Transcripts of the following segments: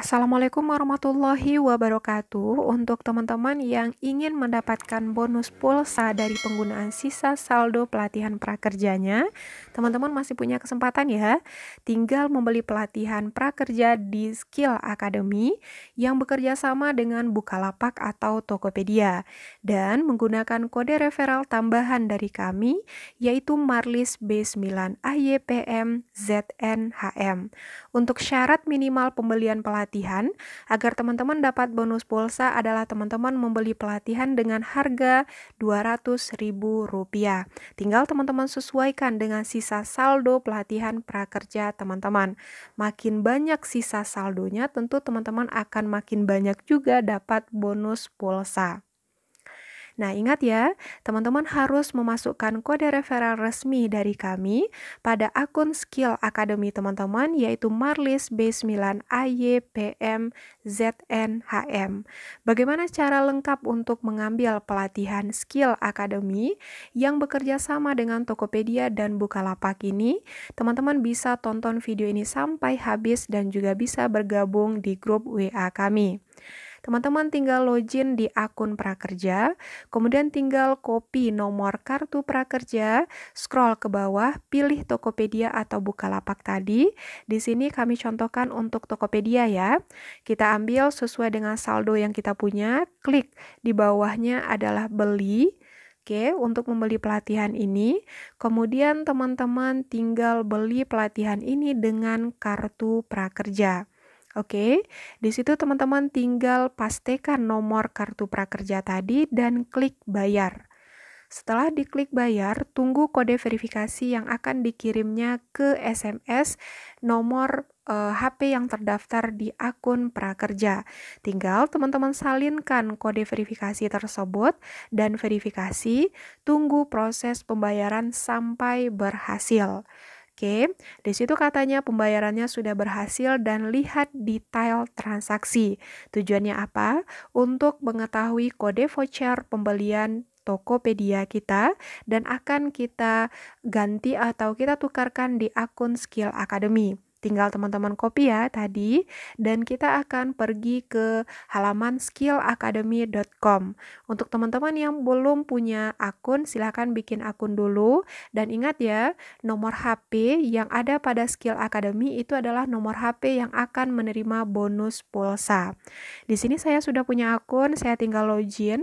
Assalamualaikum warahmatullahi wabarakatuh. Untuk teman-teman yang ingin mendapatkan bonus pulsa dari penggunaan sisa saldo pelatihan prakerjanya, teman-teman masih punya kesempatan ya. Tinggal membeli pelatihan prakerja di Skill Academy yang bekerja sama dengan Bukalapak atau Tokopedia dan menggunakan kode referral tambahan dari kami yaitu Marlis B9 AYPM ZNHM. Untuk syarat minimal pembelian pelatihan pelatihan, agar teman-teman dapat bonus pulsa adalah teman-teman membeli pelatihan dengan harga Rp200.000. Tinggal teman-teman sesuaikan dengan sisa saldo pelatihan prakerja teman-teman. Makin banyak sisa saldonya, tentu teman-teman akan makin banyak juga dapat bonus pulsa. Nah, ingat ya, teman-teman harus memasukkan kode referral resmi dari kami pada akun Skill Academy teman-teman yaitu Marlis B9 AYPM ZNHM. Bagaimana cara lengkap untuk mengambil pelatihan Skill Academy yang bekerja sama dengan Tokopedia dan Bukalapak ini? Teman-teman bisa tonton video ini sampai habis dan juga bisa bergabung di grup WA kami. Teman-teman tinggal login di akun prakerja, kemudian tinggal copy nomor kartu prakerja, scroll ke bawah, pilih Tokopedia atau Bukalapak tadi. Di sini kami contohkan untuk Tokopedia ya. Kita ambil sesuai dengan saldo yang kita punya, klik di bawahnya adalah beli. Oke, untuk membeli pelatihan ini, kemudian teman-teman tinggal beli pelatihan ini dengan kartu prakerja. Oke, di situ teman-teman tinggal pastikan nomor kartu prakerja tadi dan klik bayar. Setelah diklik bayar, tunggu kode verifikasi yang akan dikirimnya ke SMS nomor e, eh, HP yang terdaftar di akun prakerja. Tinggal teman-teman salinkan kode verifikasi tersebut dan verifikasi, tunggu proses pembayaran sampai berhasil. Oke, di situ katanya pembayarannya sudah berhasil dan lihat detail transaksi. Tujuannya apa? Untuk mengetahui kode voucher pembelian Tokopedia kita dan akan kita ganti atau kita tukarkan di akun Skill Academy. Tinggal teman-teman copy ya tadi dan kita akan pergi ke halaman skillacademy.com. Untuk teman-teman yang belum punya akun silahkan bikin akun dulu dan ingat ya nomor HP yang ada pada Skill Academy itu adalah nomor HP yang akan menerima bonus pulsa. Di sini saya sudah punya akun, saya tinggal login.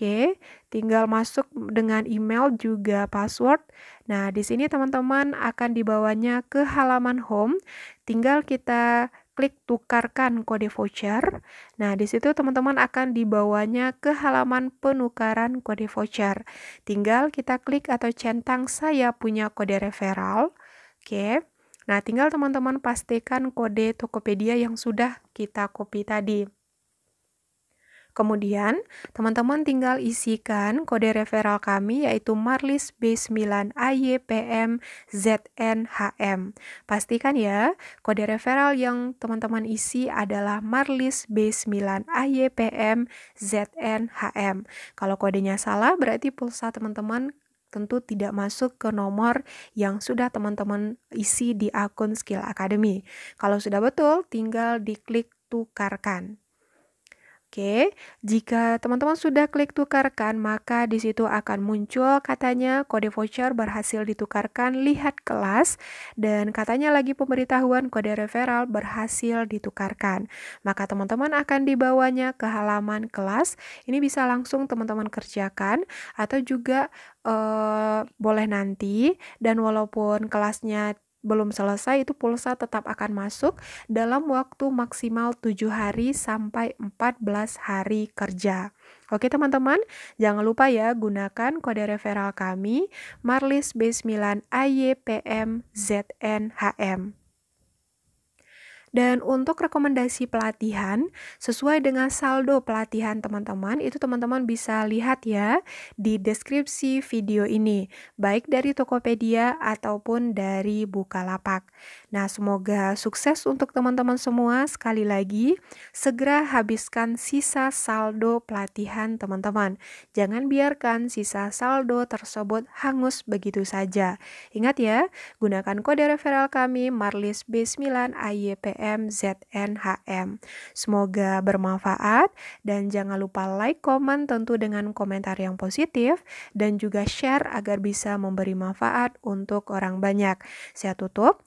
Oke, tinggal masuk dengan email juga password. Nah, di sini teman-teman akan dibawanya ke halaman home. Tinggal kita klik tukarkan kode voucher. Nah, di situ teman-teman akan dibawanya ke halaman penukaran kode voucher. Tinggal kita klik atau centang saya punya kode referral. Oke. Nah, tinggal teman-teman pastikan kode Tokopedia yang sudah kita copy tadi. Kemudian, teman-teman tinggal isikan kode referral kami yaitu Marlis B9 AYPM ZNHM. Pastikan ya, kode referral yang teman-teman isi adalah Marlis B9 AYPM ZNHM. Kalau kodenya salah, berarti pulsa teman-teman tentu tidak masuk ke nomor yang sudah teman-teman isi di akun Skill Academy. Kalau sudah betul, tinggal diklik tukarkan. Oke, jika teman-teman sudah klik tukarkan, maka di situ akan muncul katanya kode voucher berhasil ditukarkan, lihat kelas, dan katanya lagi pemberitahuan kode referral berhasil ditukarkan. Maka teman-teman akan dibawanya ke halaman kelas, ini bisa langsung teman-teman kerjakan, atau juga eh, boleh nanti, dan walaupun kelasnya belum selesai itu pulsa tetap akan masuk dalam waktu maksimal 7 hari sampai 14 hari kerja. Oke teman-teman, jangan lupa ya gunakan kode referral kami marlis B9 AYPM ZNHM. Dan untuk rekomendasi pelatihan, sesuai dengan saldo pelatihan teman-teman, itu teman-teman bisa lihat ya di deskripsi video ini, baik dari Tokopedia ataupun dari Bukalapak. Nah, semoga sukses untuk teman-teman semua. Sekali lagi, segera habiskan sisa saldo pelatihan teman-teman. Jangan biarkan sisa saldo tersebut hangus begitu saja. Ingat ya, gunakan kode referral kami Marlis B9 AYPM ZNHM. Semoga bermanfaat dan jangan lupa like, komen tentu dengan komentar yang positif dan juga share agar bisa memberi manfaat untuk orang banyak. Saya tutup.